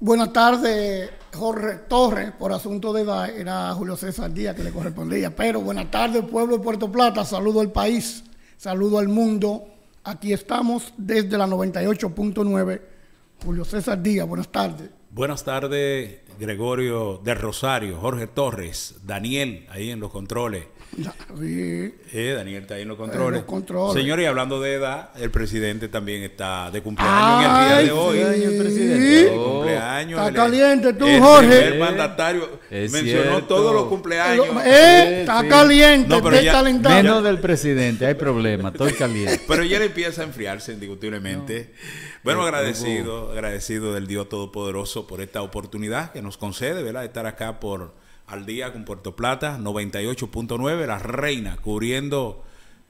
Buenas tardes, Jorge Torres, por asunto de edad, era Julio César Díaz que le correspondía, pero buenas tardes, pueblo de Puerto Plata, saludo al país, saludo al mundo, aquí estamos desde la 98.9, Julio César Díaz, buenas tardes. Buenas tardes, Gregorio de Rosario, Jorge Torres, Daniel, ahí en los controles. Eh, Daniel está ahí en los eh, controles. Señores, y hablando de edad, el presidente también está de cumpleaños en el día de hoy. Oh. Está caliente tú, Jorge. El mandatario mencionó todos los cumpleaños. Eh, está caliente, no, Menos del presidente, hay problema, estoy caliente. pero ya le empieza a enfriarse indiscutiblemente. Bueno, agradecido, agradecido del Dios Todopoderoso por esta oportunidad que nos concede, ¿verdad? De estar acá por al día con Puerto Plata, 98.9, La Reina, cubriendo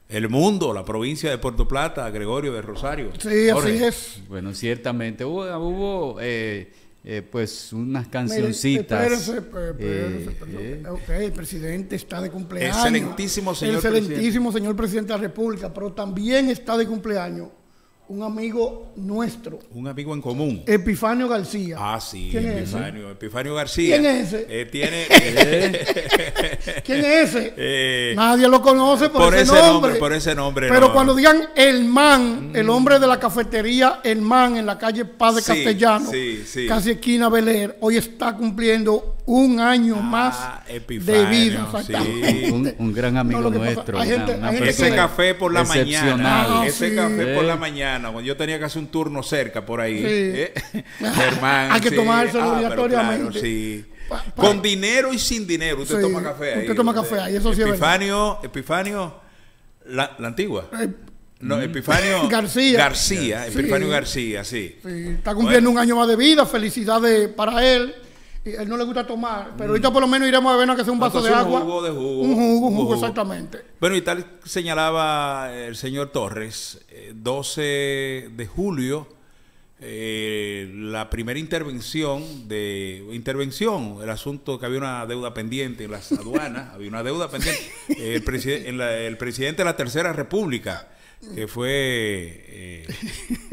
el mundo, la provincia de Puerto Plata, Gregorio de Rosario. Sí, así es. Bueno, ciertamente hubo, eh, eh, pues unas cancioncitas. Espérense, eh, ok, el presidente está de cumpleaños. Excelentísimo señor Excelentísimo señor presidente de la República, pero también está de cumpleaños un amigo nuestro. Un amigo en común. Epifanio García. Ah, sí, ¿Quién Epifanio. Es Epifanio García. ¿Quién es ese? Eh, tiene, ¿Quién es ese? Eh, Nadie lo conoce por, ese, nombre. Por ese nombre. Pero cuando digan el man, el mm. hombre de la cafetería El Man en la calle Paz Castellano, casi esquina Beler, hoy está cumpliendo un año ah, más de vida. Un, gran amigo nuestro. ese café por la mañana. ese café por la mañana yo tenía que hacer un turno cerca por ahí, eh, Hay que sí. Ah, obligatoriamente. Con dinero y sin dinero, usted toma café ahí. Usted toma café ahí, eso sí Epifanio, Epifanio, la, la antigua. Eh, no, mm, Epifanio García. García, Epifanio García, sí. Está cumpliendo un año más de vida, felicidades para él y él no le gusta tomar, pero mm. ahorita por lo menos iremos a beber que sea un vaso de un agua. Jugo de jugo, un jugo, jugo, exactamente. Bueno, y tal señalaba el señor Torres, 12 eh, de julio, eh, la primera intervención de intervención, el asunto que había una deuda pendiente en las aduanas, había una deuda pendiente, eh, el, en el presidente de la Tercera República que fue eh,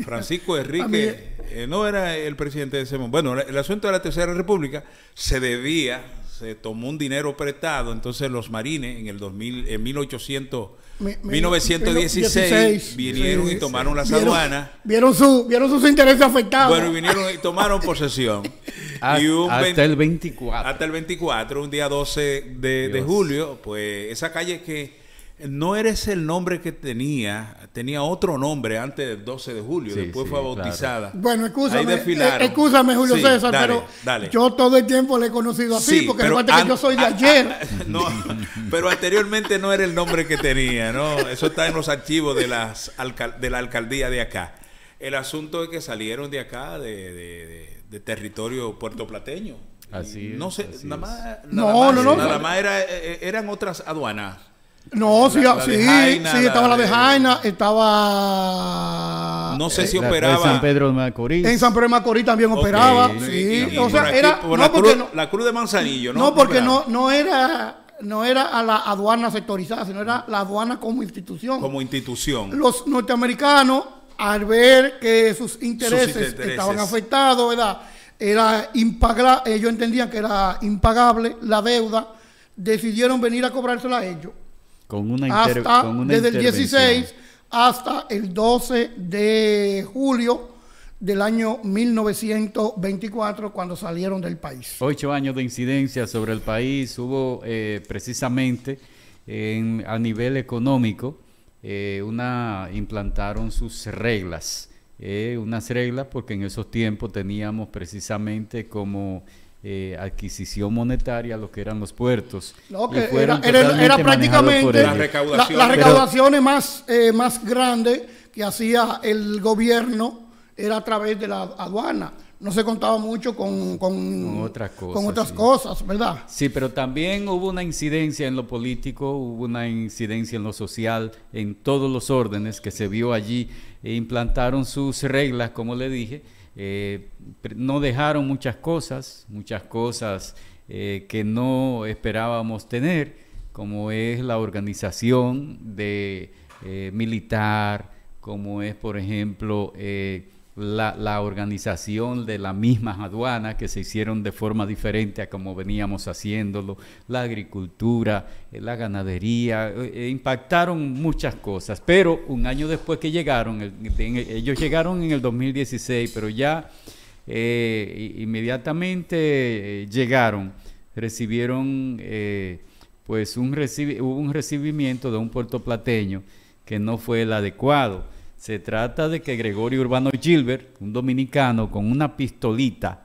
Francisco Enrique, eh, no era el presidente de ese momento. Bueno, el asunto de la Tercera República se debía, se tomó un dinero prestado, entonces los marines en el 2000, en 1800, 1916 vinieron y tomaron las aduanas. Vieron, su, vieron sus intereses afectados. Bueno, vinieron y tomaron posesión. hasta el 24. Hasta el 24, un día 12 de, de julio, pues esa calle que no eres el nombre que tenía, tenía otro nombre antes del 12 de julio, después fue bautizada. Bueno, escúchame, eh, Julio César, pero yo todo el tiempo le he conocido así, porque que yo soy de ayer. no, pero anteriormente no era el nombre que tenía, ¿no? Eso está en los archivos de, las de la alcaldía de acá. El asunto es que salieron de acá, de, de, de territorio puertoplateño. Así No sé, nada, más, nada, eh, eh, eran otras aduanas. No, sí, sí, sí, estaba la de Jaina, estaba... No sé si eh, operaba... En San Pedro de Macorís. En San Pedro de Macorís también operaba, sí. o sea, era... la, cruz, de Manzanillo, ¿no? No, porque no, no era... No era a la aduana sectorizada, sino era la aduana como institución. Como institución. Los norteamericanos, al ver que sus intereses, estaban afectados, ¿verdad? Era impagable, ellos entendían que era impagable la deuda, decidieron venir a cobrársela a ellos con una, Desde el 16 hasta el 12 de julio del año 1924 cuando salieron del país. Ocho años de incidencia sobre el país hubo eh, precisamente a nivel económico eh, una implantaron sus reglas, eh, unas reglas porque en esos tiempos teníamos precisamente como eh, adquisición monetaria lo que eran los puertos. era, prácticamente las recaudaciones, la, más, eh, más grandes que hacía el gobierno era a través de la aduana no se contaba mucho con, con, otras, cosas, con otras cosas, ¿verdad? Sí, pero también hubo una incidencia en lo político, hubo una incidencia en lo social, en todos los órdenes que se vio allí, e implantaron sus reglas, como le dije, eh, no dejaron muchas cosas, muchas cosas eh, que no esperábamos tener, como es la organización de eh, militar, como es, por ejemplo, la, organización de las mismas aduanas que se hicieron de forma diferente a como veníamos haciéndolo, la agricultura, eh, la ganadería, eh, eh, impactaron muchas cosas, pero un año después que llegaron, ellos llegaron en el 2016, pero ya inmediatamente llegaron, recibieron pues un, un recibimiento de un puerto plateño que no fue el adecuado. Se trata de que Gregorio Urbano Gilbert, un dominicano con una pistolita,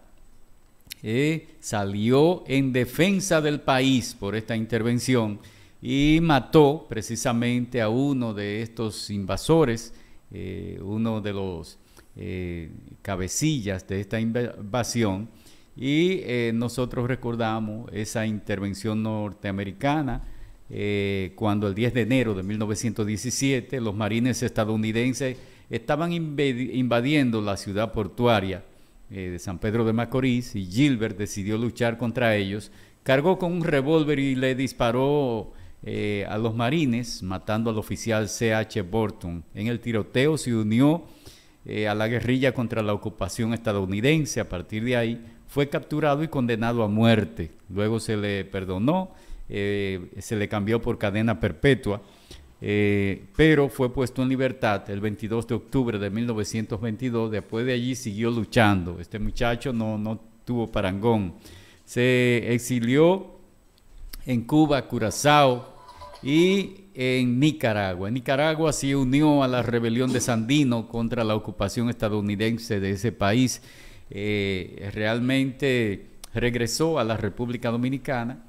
eh, salió en defensa del país por esta intervención y mató precisamente a uno de estos invasores, eh, uno de los eh, cabecillas de esta invasión. Y nosotros recordamos esa intervención norteamericana eh, cuando el 10 de enero de 1917 los marines estadounidenses estaban invadiendo la ciudad portuaria eh, de San Pedro de Macorís y Gilbert decidió luchar contra ellos, cargó con un revólver y le disparó eh, a los marines, matando al oficial C.H. Burton. En el tiroteo se unió a la guerrilla contra la ocupación estadounidense. A partir de ahí fue capturado y condenado a muerte. Luego se le perdonó eh, se le cambió por cadena perpetua, eh, pero fue puesto en libertad el 22 de octubre de 1922. Después de allí siguió luchando. Este muchacho no, no tuvo parangón. Se exilió en Cuba, Curazao y en Nicaragua. En Nicaragua se unió a la rebelión de Sandino contra la ocupación estadounidense de ese país. Eh, realmente regresó a la República Dominicana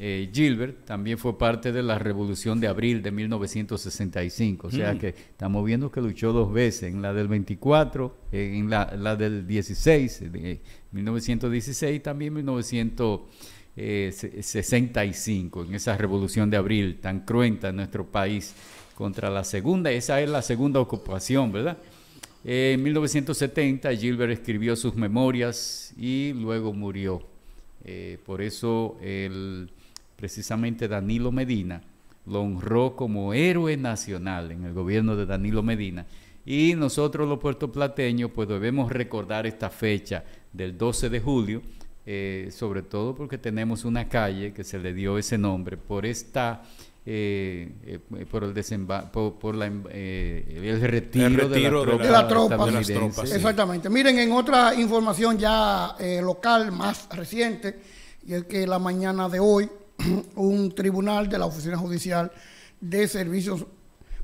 eh, Gilbert también fue parte de la Revolución de Abril de 1965. O sea mm. que estamos viendo que luchó dos veces, en la del 24, eh, en la, del 16, eh, de 1916 también 1965, en esa Revolución de Abril tan cruenta en nuestro país contra la segunda, esa es la segunda ocupación, ¿verdad? en 1970 Gilbert escribió sus memorias y luego murió. por eso el precisamente Danilo Medina, lo honró como héroe nacional en el gobierno de Danilo Medina. Y nosotros los puertoplateños pues debemos recordar esta fecha del 12 de julio, eh, sobre todo porque tenemos una calle que se le dio ese nombre por esta... Eh, eh, por el por, la, retiro de la, las tropas, exactamente miren en otra información ya local más reciente y es que la mañana de hoy un tribunal de la Oficina Judicial de Servicios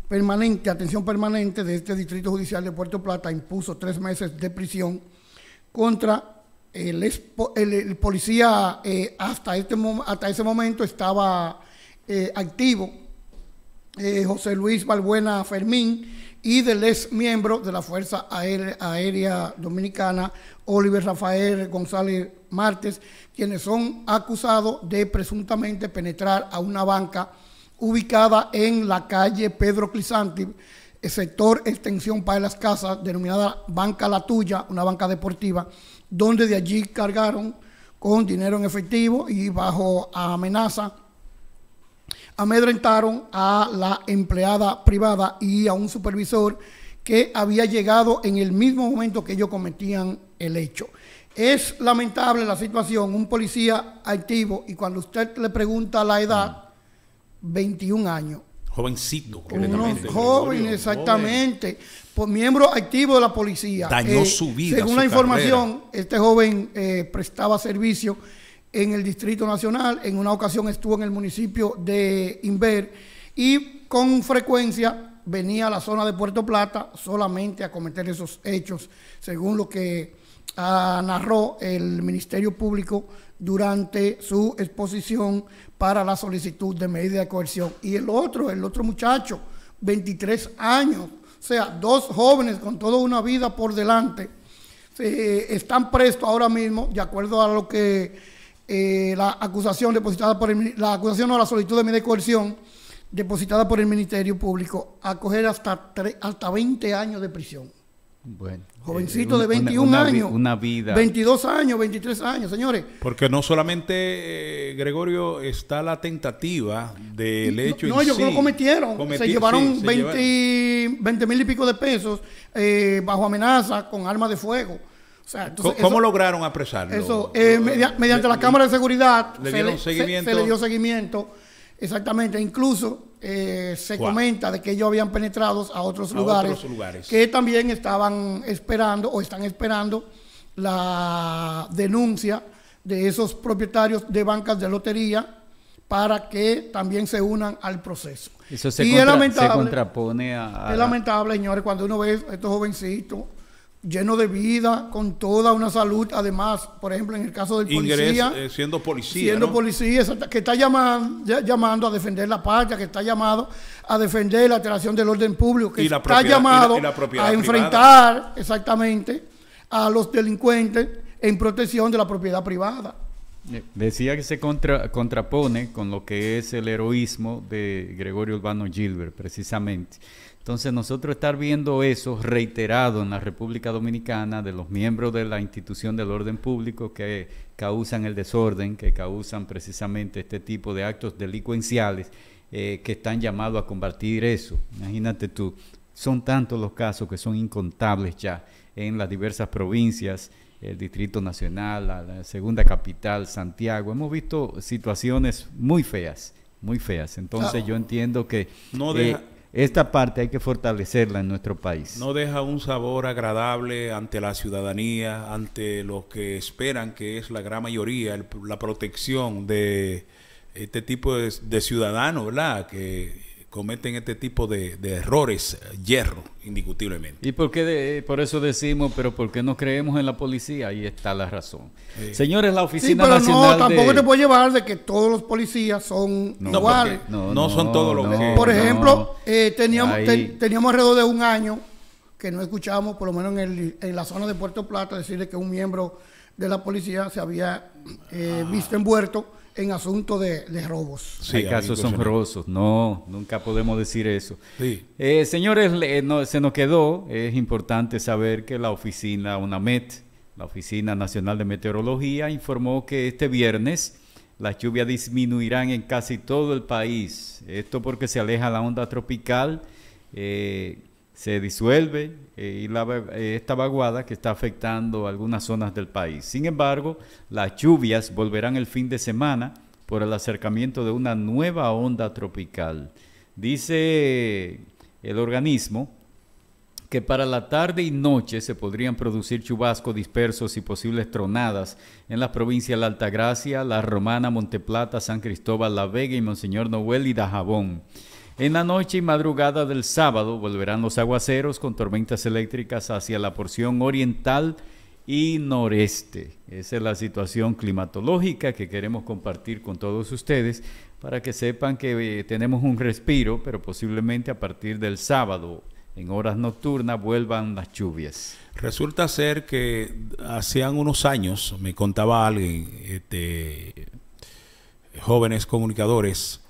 permanentes, Atención Permanente de este Distrito Judicial de Puerto Plata, impuso tres meses de prisión contra el, policía, eh, hasta, este, hasta ese momento estaba eh, activo, eh, José Luis Balbuena Fermín, y del ex miembro de la Fuerza Aérea Dominicana, Oliver Rafael González martes, quienes son acusados de presuntamente penetrar a una banca ubicada en la calle Pedro Clisanti, sector extensión para las casas, denominada Banca La Tuya, una banca deportiva, donde de allí cargaron con dinero en efectivo y bajo amenaza amedrentaron a la empleada privada y a un supervisor que había llegado en el mismo momento que ellos cometían el hecho. Es lamentable la situación, un policía activo y cuando usted le pregunta la edad, 21 años. Jovencito, completamente. joven, exactamente. Pues, miembro activo de la policía. Dañó eh, su vida. Según la información, este joven eh, prestaba servicio en el Distrito Nacional, en una ocasión estuvo en el municipio de Inver y con frecuencia venía a la zona de Puerto Plata solamente a cometer esos hechos, según lo que Ah, narró el Ministerio Público durante su exposición para la solicitud de medida de coerción. Y el otro, el otro muchacho, 23 años, o sea, dos jóvenes con toda una vida por delante, están prestos ahora mismo, de acuerdo a lo que eh, la acusación depositada por la acusación o la solicitud de medida de coerción depositada por el Ministerio Público, a coger hasta, hasta 20 años de prisión. Bueno, Jovencito eh, de 21 años. Una vida. 22 años, 23 años, señores. Porque no solamente, eh, Gregorio, está la tentativa del hecho. No, no ellos sí. lo cometieron. se llevaron 20, mil y pico de pesos eh, bajo amenaza con armas de fuego. ¿Cómo lograron apresarlo? Eso, mediante la Cámara de Seguridad se le dio seguimiento Exactamente, incluso eh, se comenta de que ellos habían penetrado a, otros, lugares que también estaban esperando o están esperando la denuncia de esos propietarios de bancas de lotería para que también se unan al proceso. Eso se, y se contrapone a, Es lamentable, señores, cuando uno ve a estos jovencitos lleno de vida, con toda una salud, además, por ejemplo, en el caso del policía, eh, siendo policía, siendo que está llamando, a defender la patria, que está llamado a defender la alteración del orden público, que está llamado a enfrentar exactamente a los delincuentes en protección de la propiedad privada. Eh, decía que se contrapone con lo que es el heroísmo de Gregorio Urbano Gilbert, precisamente. Entonces nosotros estar viendo eso reiterado en la República Dominicana de los miembros de la institución del orden público que causan el desorden, que causan precisamente este tipo de actos delincuenciales eh, que están llamados a combatir eso. Imagínate tú, son tantos los casos que son incontables ya en las diversas provincias, el Distrito Nacional, la, segunda capital, Santiago. Hemos visto situaciones muy feas, muy feas. Entonces ah. yo entiendo que no eh, esta parte hay que fortalecerla en nuestro país. No deja un sabor agradable ante la ciudadanía, ante los que esperan, que es la gran mayoría, la protección de este tipo de, ciudadanos, ¿verdad? Que cometen este tipo de, errores, hierro, indiscutiblemente. Y por, qué por eso decimos, pero ¿por qué no creemos en la policía? Ahí está la razón. Eh, Señores, la Oficina sí, pero No, tampoco te puedo llevar de que todos los policías son iguales. No, no, son todos los que... Por ejemplo, eh, teníamos, teníamos alrededor de un año que no escuchábamos, por lo menos en, la zona de Puerto Plata, decirle que un miembro de la policía se había eh, visto envuelto en asunto de, robos. Sí, hay casos no, nunca podemos decir eso. Sí. Eh, señores, eh, no, se nos quedó, es importante saber que la oficina UNAMET, la Oficina Nacional de Meteorología, informó que este viernes las lluvias disminuirán en casi todo el país. Esto porque se aleja la onda tropical, eh, se disuelve eh, y la, eh, esta vaguada que está afectando algunas zonas del país. Sin embargo, las lluvias volverán el fin de semana por el acercamiento de una nueva onda tropical. Dice el organismo que para la tarde y noche se podrían producir chubascos dispersos y posibles tronadas en las provincias de La Altagracia, La Romana, Monteplata, San Cristóbal, La Vega y Monseñor Noel y Dajabón. En la noche y madrugada del sábado volverán los aguaceros con tormentas eléctricas hacia la porción oriental y noreste. Esa es la situación climatológica que queremos compartir con todos ustedes para que sepan que eh, tenemos un respiro, pero posiblemente a partir del sábado en horas nocturnas vuelvan las lluvias. Resulta ser que hacían unos años me contaba alguien, este, jóvenes comunicadores,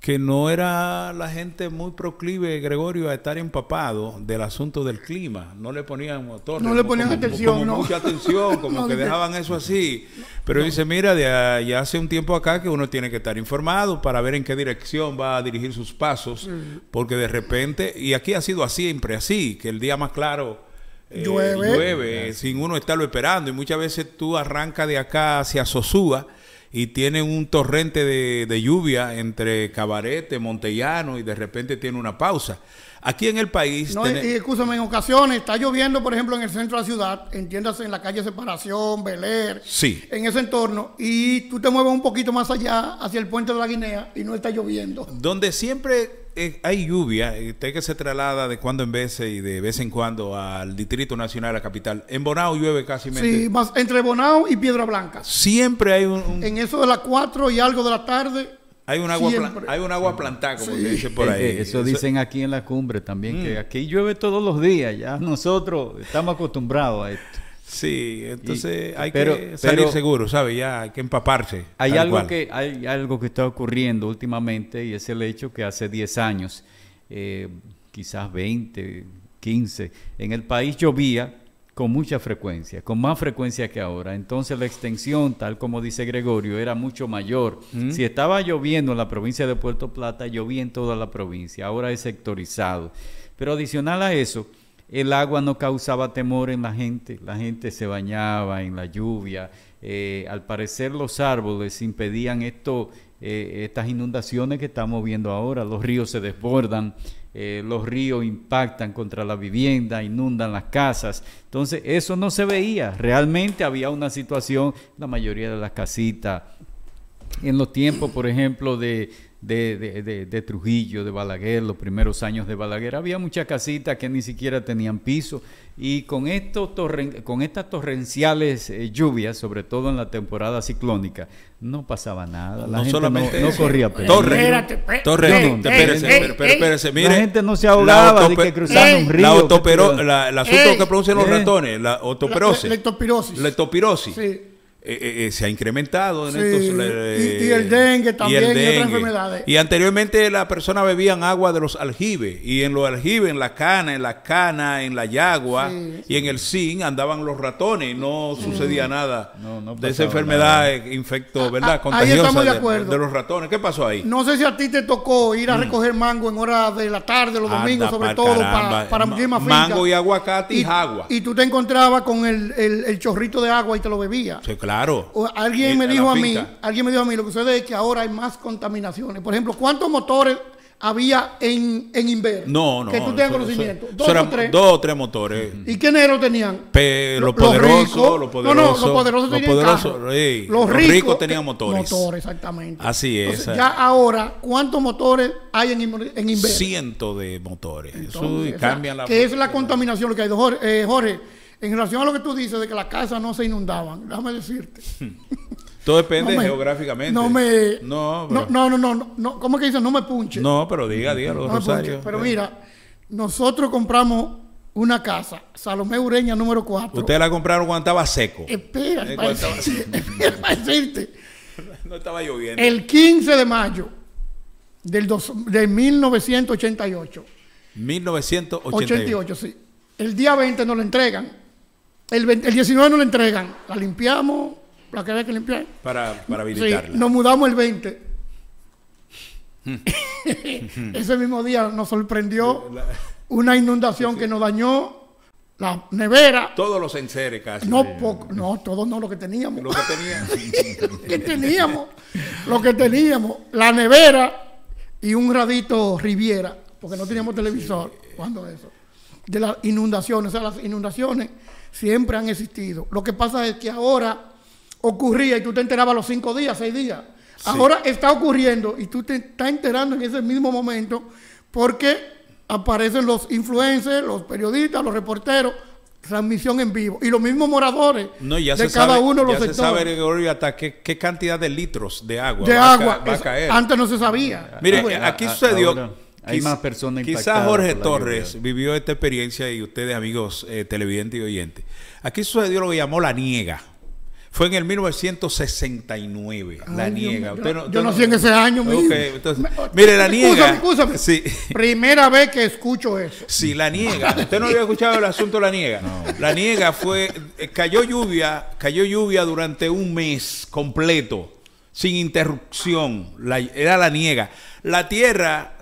que no era la gente muy proclive, Gregorio, a estar empapado del asunto del clima. No le ponían motor. No le atención, Mucha atención, como que dejaban eso así. Pero dice, mira, de, ya hace un tiempo acá que uno tiene que estar informado para ver en qué dirección va a dirigir sus pasos, porque de repente, y aquí ha sido siempre así, que el día más claro... Eh, llueve. sin uno estarlo esperando y muchas veces tú arrancas de acá hacia Sosúa y tiene un torrente de, lluvia entre Cabarete, Montellano y de repente tiene una pausa. Aquí en el país... No, y, escúchame, en ocasiones está lloviendo, por ejemplo, en el centro de la ciudad, entiéndase, en la calle Separación, Beler, sí. en ese entorno, y tú te mueves un poquito más allá, hacia el puente de la Guinea, y no está lloviendo. Donde siempre eh, hay lluvia, usted que se traslada de cuando en vez y de vez en cuando al Distrito Nacional, a la capital, en Bonao llueve casi menos. Sí, más entre Bonao y Piedra Blanca. Siempre hay un, En eso de las 4 y algo de la tarde, hay un agua, hay un agua plantada, como dice por eh, ahí. Eh, eso dicen aquí en la cumbre también, que mm. aquí llueve todos los días. Ya nosotros estamos acostumbrados a esto. Sí, entonces hay que salir seguro, ¿sabe? Ya hay que empaparse. Hay algo que, hay algo que está ocurriendo últimamente y es el hecho que hace 10 años, eh, quizás 20, 15, en el país llovía con mucha frecuencia, con más frecuencia que ahora. Entonces la extensión, tal como dice Gregorio, era mucho mayor. Mm. Si estaba lloviendo en la provincia de Puerto Plata, llovía en toda la provincia. Ahora es sectorizado. Pero adicional a eso, el agua no causaba temor en la gente, la gente se bañaba en la lluvia, eh, al parecer los árboles impedían esto, eh, estas inundaciones que estamos viendo ahora, los ríos se desbordan, eh, los ríos impactan contra la vivienda, inundan las casas, entonces eso no se veía, realmente había una situación, la mayoría de las casitas, en los tiempos, por ejemplo, de, de, de, de, de, Trujillo, de Balaguer, los primeros años de Balaguer. Había muchas casitas que ni siquiera tenían piso y con, estos con estas torrenciales eh, lluvias, sobre todo en la temporada ciclónica, no pasaba nada. La no gente solamente no, no corría peligro. Torre, torre, espérese, mire. La gente no se ahogaba de que cruzaron un río. La otopero, la, el asunto que producen los ratones, la La, Sí eh, eh, eh, se ha incrementado en estos, y, el dengue también y, otras enfermedades. Y anteriormente la persona bebían agua de los aljibes y en los aljibes, en la cana, en la cana, en la yagua y en el zinc andaban los ratones, y no sucedía nada de esa enfermedad infectó ah, ah, ¿verdad? Contagiosa de, los ratones. ¿Qué pasó ahí? No sé si a ti te tocó ir a mm. recoger mango en horas de la tarde, los domingos sobre todo, para, Mango y aguacate y, agua. Y tú te encontrabas con el, el, chorrito de agua y te lo bebías. Claro. Claro. alguien eh, me dijo a, mí, alguien me dijo a mí, lo que sucede es que ahora hay más contaminaciones. Por ejemplo, ¿cuántos motores había en, en Inver? No, no. Que tú tengas conocimiento. dos, o tres. dos o tres motores. Mm. ¿Y qué negro tenían? los, poderosos, los poderosos. No, no, los poderosos tenían motores. los, ricos, tenían motores. Motores, exactamente. Así es. Entonces, ya ahora, ¿cuántos motores hay en, en Inver? Cientos de motores. Entonces, eso, o sea, la... Que es la contaminación lo que hay. Jorge, eh, Jorge en relación a lo que tú dices de que las casas no se inundaban, déjame decirte. Todo depende geográficamente. No me. No, no, no, no, ¿Cómo que dices? No me punche. No, pero diga, diga, los no Rosario. pero mira, nosotros compramos una casa, Salomé Ureña número 4. Ustedes la compraron cuando estaba seco. Espera, eh, para, decirte. No estaba lloviendo. El 15 de mayo del de 1988. 1988. sí. El día 20 nos la entregan. El, 19 no la entregan, la limpiamos, la que había que limpiar. Para, para habilitarla. nos mudamos el 20. Hmm. Ese mismo día nos sorprendió una inundación que nos dañó la nevera. Todos los enseres casi. No, no, todos no, lo que teníamos. Lo que teníamos. lo que teníamos. Lo que teníamos. La nevera y un radito Riviera, porque no teníamos televisor. cuando ¿Cuándo eso? De las inundaciones. O sea, las inundaciones siempre han existido. Lo que pasa es que ahora ocurría y tú te enterabas los cinco días, seis días. Ahora está ocurriendo y tú te estás enterando en ese mismo momento porque aparecen los influencers, los periodistas, los reporteros, transmisión en vivo. Y los mismos moradores no, ya de cada sabe, uno de los ya se sabe, Gregorio, hasta qué, cantidad de litros de agua, va A, caer. Antes no se sabía. Mire, aquí ah, ah, sucedió ah, hay más personas Quizás Jorge Torres vivió esta experiencia y ustedes, amigos eh, televidentes y oyentes. Aquí sucedió lo que llamó la niega. Fue en el 1969, la niega. Yo, no, yo en ese año, oh, Mire, la niega. Escúchame, sí. Primera vez que escucho eso. Sí, la niega. Usted no había escuchado el asunto de la niega. La niega fue. Eh, cayó lluvia, cayó lluvia durante un mes completo, sin interrupción. era la niega. La tierra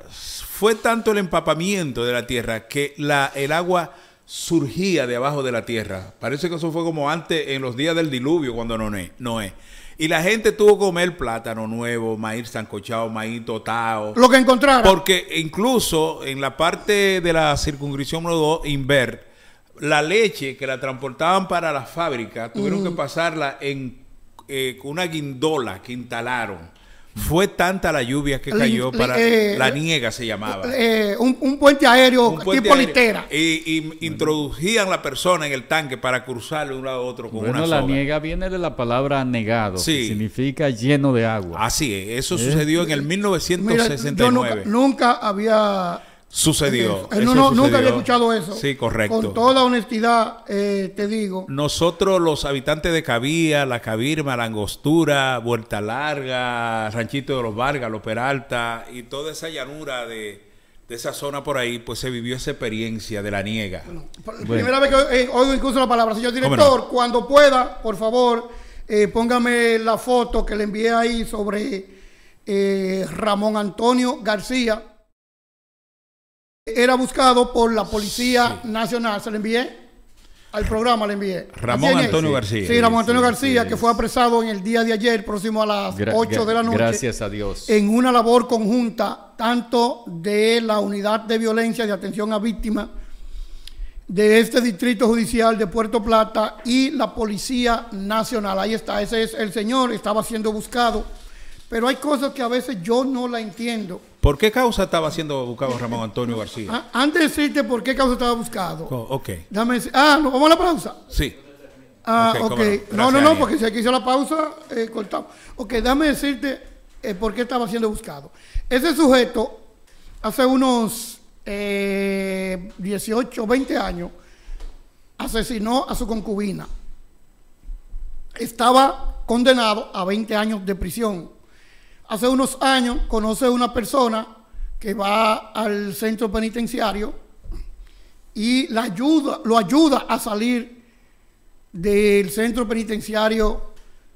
fue tanto el empapamiento de la tierra que la, el agua surgía de abajo de la tierra. Parece que eso fue como antes, en los días del diluvio, cuando Noé. Noé. Y la gente tuvo que comer plátano nuevo, maíz sancochado, maíz totado. Lo que encontraron. Porque incluso en la parte de la circunscripción de Inver, la leche que la transportaban para la fábrica tuvieron que pasarla en eh, una guindola que instalaron. Fue tanta la lluvia que cayó para eh, la niega se llamaba. Eh, un, puente aéreo tipo litera. Y, y introducían la persona en el tanque para cruzar de un lado a otro con bueno, una soga. la niega viene de la palabra negado, significa lleno de agua. Así es, eso eh, sucedió en el 1969. yo nunca, nunca había sucedió. Eh, nunca había escuchado eso. Sí, correcto. Con toda honestidad eh, te digo. Nosotros, los habitantes de Cabía La Cabirma, La Angostura, Vuelta Larga, Ranchito de los Vargas, Los Peralta y toda esa llanura de, esa zona por ahí, pues se vivió esa experiencia de la niega. Primera vez que eh, oigo incluso la palabra, señor director, cuando pueda, por favor, póngame la foto que le envié ahí sobre Ramón Antonio García era buscado por la Policía Nacional. Se le envié al programa, le envié. Ramón Antonio García. Sí, Ramón Antonio García, que fue apresado en el día de ayer, próximo a las 8 de la noche. Gracias a Dios. En una labor conjunta, tanto de la Unidad de Violencia de Atención a Víctimas de este Distrito Judicial de Puerto Plata y la Policía Nacional. Ahí está, ese es el señor, estaba siendo buscado. Pero hay cosas que a veces yo no la entiendo. ¿Por qué causa estaba siendo buscado Ramón Antonio García? Ah, antes de decirte por qué causa estaba buscado. ok. ah, ¿vamos a la pausa? Sí. Ah, ok. No, no, no, porque si aquí hizo la pausa, eh, cortamos. Ok, dame decirte eh, por qué estaba siendo buscado. Ese sujeto, hace unos 18, eh, 20 años, asesinó a su concubina. Estaba condenado a 20 años de prisión Hace unos años conoce a una persona que va al centro penitenciario y la ayuda, lo ayuda a salir del centro penitenciario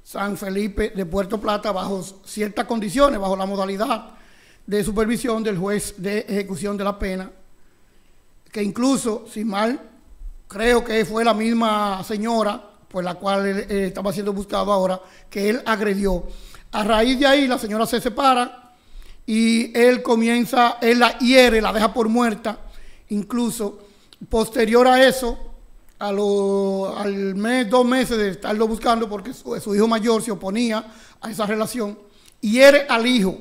San Felipe de Puerto Plata bajo ciertas condiciones, bajo la modalidad de supervisión del juez de ejecución de la pena, que incluso, sin mal creo que fue la misma señora, por la cual eh, estaba siendo buscado ahora, que él agredió. A raíz de ahí la señora se separa y él comienza, él la hiere, la deja por muerta. Incluso posterior a eso, a al mes, dos meses de estarlo buscando porque su, hijo mayor se oponía a esa relación, hiere al hijo.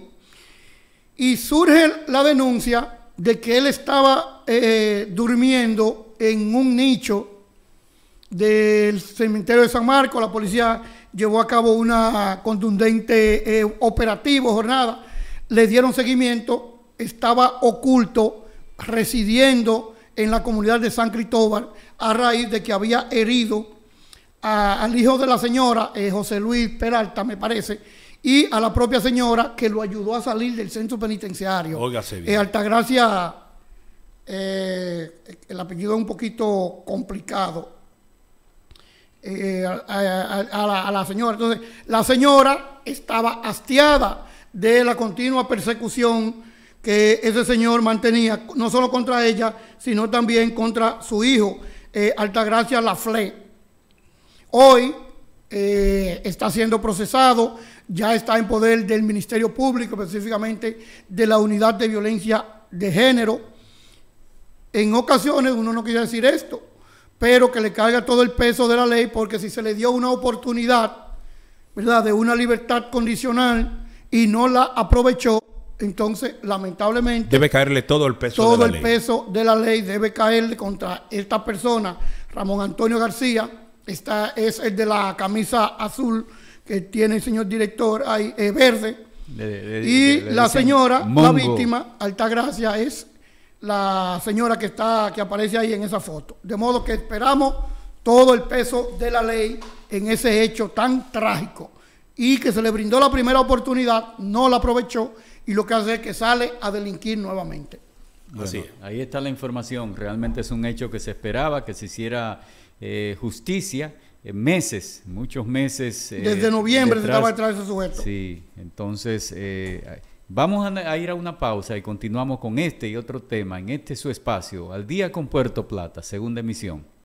Y surge la denuncia de que él estaba eh, eh, durmiendo en un nicho del cementerio de San Marcos, la policía llevó a cabo una contundente eh, operativo, jornada, le dieron seguimiento, estaba oculto, residiendo en la comunidad de San Cristóbal, a raíz de que había herido al hijo de la señora, eh, José Luis Peralta, me parece, y a la propia señora que lo ayudó a salir del centro penitenciario. Óigase bien. Eh, Altagracia, el apellido es un poquito complicado, eh, a, la, señora. Entonces, la señora estaba hastiada de la continua persecución que ese señor mantenía, no solo contra ella, sino también contra su hijo, eh, La Fle. Hoy eh, está siendo procesado, ya está en poder del Ministerio Público, específicamente de la Unidad de Violencia de Género. En ocasiones uno no quiere decir esto, pero que le caiga todo el peso de la ley, porque si se le dio una oportunidad, ¿verdad?, de una libertad condicional y no la aprovechó, entonces, lamentablemente. Debe caerle todo el peso de la el peso de la ley debe caerle contra esta persona. Ramón Antonio García, esta es el de la camisa azul que tiene el señor director ahí, eh, verde. y la señora, la víctima, Alta Gracia es la señora que está, que aparece ahí en esa foto. De modo que esperamos todo el peso de la ley en ese hecho tan trágico y que se le brindó la primera oportunidad, no la aprovechó y lo que hace es que sale a delinquir nuevamente. Así Ahí está la información. Realmente es un hecho que se esperaba que se hiciera eh, justicia. en eh, meses, muchos meses. Eh, Desde noviembre se estaba detrás de ese sujeto. Sí, entonces Vamos a ir a una pausa y continuamos con este y otro tema en este su espacio, al día con Puerto Plata, segunda emisión.